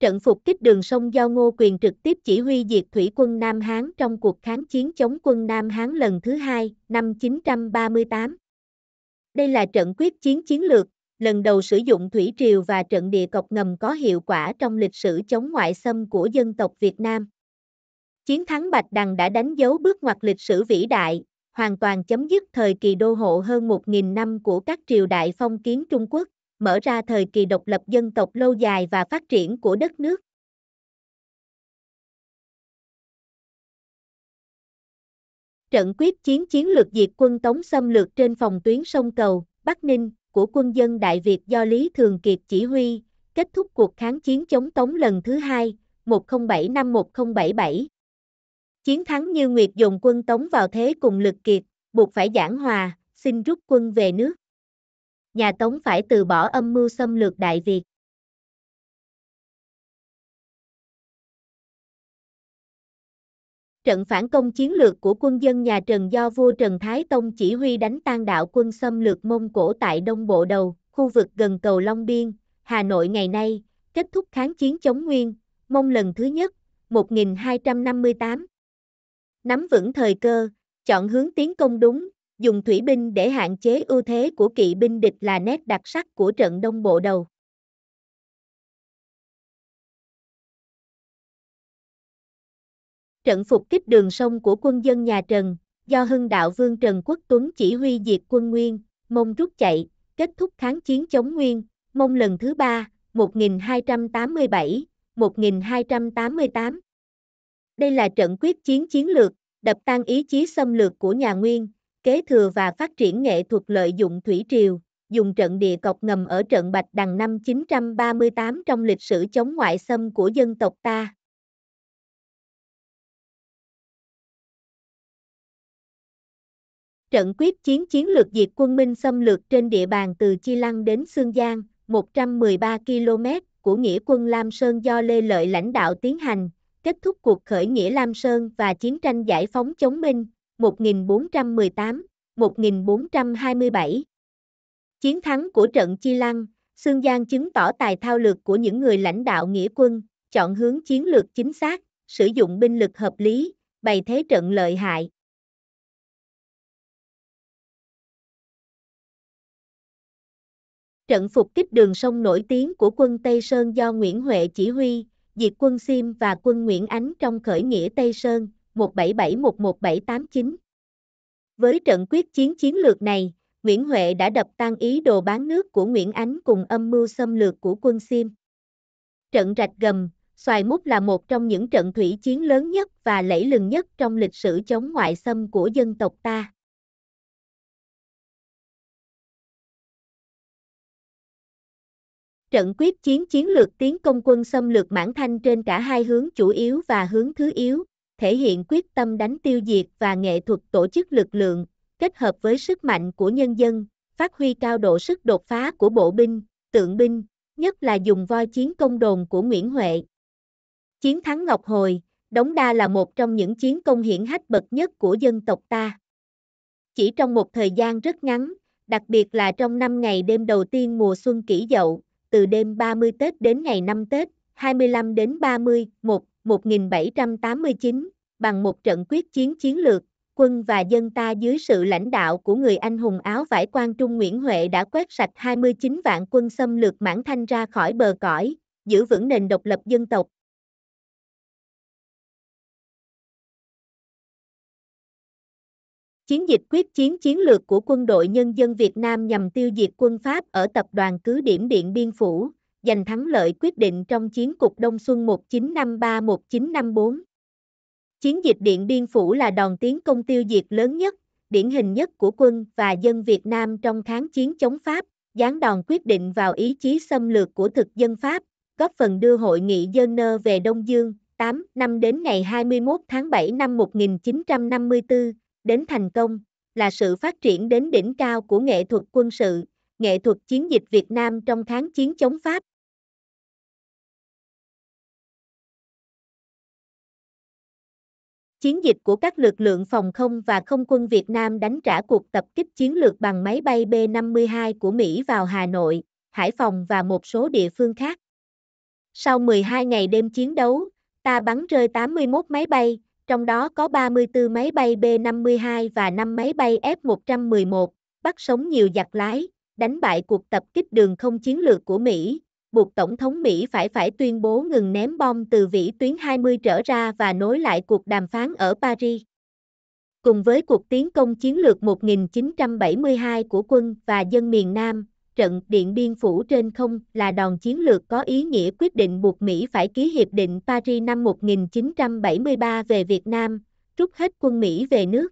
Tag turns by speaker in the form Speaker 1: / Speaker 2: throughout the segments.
Speaker 1: trận phục kích đường sông do Ngô quyền trực tiếp chỉ huy diệt thủy quân Nam Hán trong cuộc kháng chiến chống quân Nam Hán lần thứ hai, năm 938. Đây là trận quyết chiến chiến lược, lần đầu sử dụng thủy triều và trận địa cọc ngầm có hiệu quả trong lịch sử chống ngoại xâm của dân tộc Việt Nam. Chiến thắng Bạch Đằng đã đánh dấu bước ngoặt lịch sử vĩ đại, hoàn toàn chấm dứt thời kỳ đô hộ hơn 1.000 năm của các triều đại phong kiến Trung Quốc mở
Speaker 2: ra thời kỳ độc lập dân tộc lâu dài và phát triển của đất nước. Trận quyết chiến chiến lược diệt quân Tống xâm lược trên phòng tuyến sông Cầu, Bắc Ninh, của quân dân Đại Việt do
Speaker 1: Lý Thường Kiệt chỉ huy, kết thúc cuộc kháng chiến chống Tống lần thứ hai, 1075 1077. Chiến thắng như Nguyệt dùng quân Tống vào thế cùng lực kiệt,
Speaker 2: buộc phải giảng hòa, xin rút quân về nước nhà Tống phải từ bỏ âm mưu xâm lược Đại Việt. Trận phản công chiến lược của quân dân nhà Trần do vua Trần
Speaker 1: Thái Tông chỉ huy đánh tan đạo quân xâm lược Mông Cổ tại Đông Bộ Đầu, khu vực gần cầu Long Biên, Hà Nội ngày nay, kết thúc kháng chiến chống Nguyên, Mông lần thứ nhất, 1258. Nắm vững thời cơ, chọn hướng tiến công
Speaker 2: đúng, dùng thủy binh để hạn chế ưu thế của kỵ binh địch là nét đặc sắc của trận đông bộ đầu. Trận phục kích đường sông của quân dân nhà Trần, do hưng đạo vương
Speaker 1: Trần Quốc Tuấn chỉ huy diệt quân Nguyên, Mông rút chạy, kết thúc kháng chiến chống Nguyên, Mông lần thứ ba, 1287, 1288. Đây là trận quyết chiến chiến lược, đập tan ý chí xâm lược của nhà Nguyên, kế thừa và phát triển nghệ thuật lợi dụng thủy triều, dùng trận địa cọc ngầm ở trận Bạch
Speaker 2: Đằng năm 938 trong lịch sử chống ngoại xâm của dân tộc ta. Trận quyết chiến chiến lược diệt quân Minh xâm lược trên địa bàn từ Chi Lăng đến Sương Giang,
Speaker 1: 113 km của nghĩa quân Lam Sơn do Lê Lợi lãnh đạo tiến hành, kết thúc cuộc khởi nghĩa Lam Sơn và chiến tranh giải phóng chống Minh, 1418, 1427. Chiến thắng của trận Chi Lăng, Sương Giang chứng tỏ tài thao lược của những người lãnh đạo nghĩa quân, chọn hướng chiến lược chính xác,
Speaker 2: sử dụng binh lực hợp lý, bày thế trận lợi hại. Trận phục kích đường sông nổi tiếng của quân Tây Sơn do Nguyễn Huệ chỉ huy, diệt quân Sim và quân
Speaker 1: Nguyễn Ánh trong khởi nghĩa Tây Sơn, 17711789. Với trận quyết chiến chiến lược này, Nguyễn Huệ đã đập tan ý đồ bán nước của Nguyễn Ánh cùng âm mưu xâm lược của quân Sim. Trận rạch gầm, Xoài Mút là một trong những
Speaker 2: trận thủy chiến lớn nhất và lẫy lừng nhất trong lịch sử chống ngoại xâm của dân tộc ta. Trận quyết chiến chiến lược tiến công quân xâm lược Mãn Thanh trên cả hai hướng chủ yếu
Speaker 1: và hướng thứ yếu, thể hiện quyết tâm đánh tiêu diệt và nghệ thuật tổ chức lực lượng, kết hợp với sức mạnh của nhân dân, phát huy cao độ sức đột phá của bộ binh, tượng binh, nhất là dùng voi chiến công đồn của Nguyễn Huệ. Chiến thắng Ngọc Hồi, Đống Đa là một trong những chiến công hiển hách bậc nhất của dân tộc ta. Chỉ trong một thời gian rất ngắn, đặc biệt là trong năm ngày đêm đầu tiên mùa xuân kỷ dậu, từ đêm 30 Tết đến ngày 5 Tết, 25 đến 30, 1, 1789, bằng một trận quyết chiến chiến lược, quân và dân ta dưới sự lãnh đạo của người anh hùng áo vải quan Trung Nguyễn Huệ đã quét sạch 29 vạn quân xâm
Speaker 2: lược mãn thanh ra khỏi bờ cõi, giữ vững nền độc lập dân tộc. Chiến dịch quyết chiến chiến lược của quân đội nhân dân Việt Nam nhằm tiêu diệt quân Pháp ở tập đoàn cứ điểm
Speaker 1: Điện Biên Phủ, giành thắng lợi quyết định trong chiến cục Đông Xuân 1953-1954. Chiến dịch Điện Biên Phủ là đòn tiến công tiêu diệt lớn nhất, điển hình nhất của quân và dân Việt Nam trong kháng chiến chống Pháp, gián đòn quyết định vào ý chí xâm lược của thực dân Pháp, góp phần đưa hội nghị Genơ về Đông Dương, 8 năm đến ngày 21 tháng 7 năm 1954, đến thành công,
Speaker 2: là sự phát triển đến đỉnh cao của nghệ thuật quân sự, nghệ thuật chiến dịch Việt Nam trong kháng chiến chống Pháp, Chiến dịch của các lực lượng phòng không và không quân Việt Nam đánh
Speaker 1: trả cuộc tập kích chiến lược bằng máy bay B-52 của Mỹ vào Hà Nội, Hải Phòng và một số địa phương khác. Sau 12 ngày đêm chiến đấu, ta bắn rơi 81 máy bay, trong đó có 34 máy bay B-52 và 5 máy bay F-111, bắt sống nhiều giặc lái, đánh bại cuộc tập kích đường không chiến lược của Mỹ, buộc Tổng thống Mỹ phải phải tuyên bố ngừng ném bom từ vĩ tuyến 20 trở ra và nối lại cuộc đàm phán ở Paris. Cùng với cuộc tiến công chiến lược 1972 của quân và dân miền Nam, trận Điện Biên Phủ trên không là đòn chiến lược có ý nghĩa quyết định buộc Mỹ phải ký Hiệp định Paris năm
Speaker 2: 1973 về Việt Nam, rút hết quân Mỹ về nước.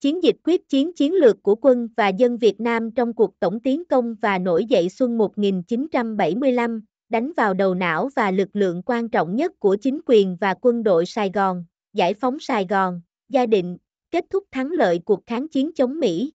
Speaker 2: Chiến dịch quyết chiến chiến lược của quân và dân Việt Nam trong cuộc tổng tiến công và nổi dậy xuân
Speaker 1: 1975, đánh vào đầu não và lực lượng quan trọng nhất của chính quyền và quân đội Sài Gòn, giải phóng Sài Gòn, gia định, kết thúc thắng lợi cuộc kháng chiến chống Mỹ.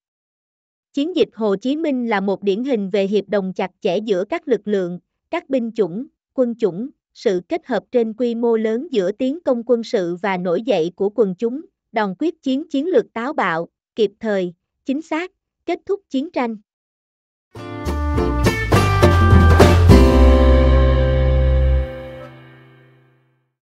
Speaker 1: Chiến dịch Hồ Chí Minh là một điển hình về hiệp đồng chặt chẽ giữa các lực lượng, các binh chủng, quân chủng, sự kết hợp trên quy mô lớn giữa tiến công quân sự và nổi dậy của quần chúng, đòn quyết chiến chiến lược táo bạo, kịp thời, chính xác, kết thúc chiến tranh.